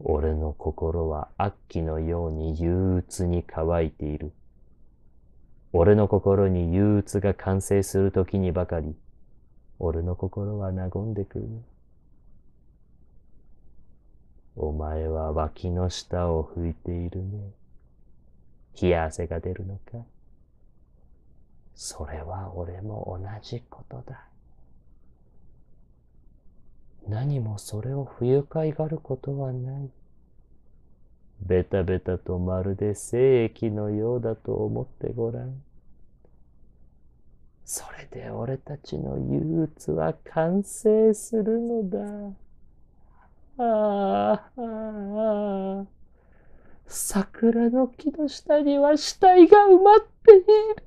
俺の心は悪鬼のように憂鬱に乾いている。俺の心に憂鬱が完成するときにばかり、俺の心は和んでくる。お前は脇の下を拭いているね。冷や汗が出るのかそれは俺も同じことだ。何もそれを不愉快がることはない。ベタベタとまるで精液のようだと思ってごらん。それで俺たちの憂鬱は完成するのだ。ああ、ああ、桜の木の下には死体が埋まっている。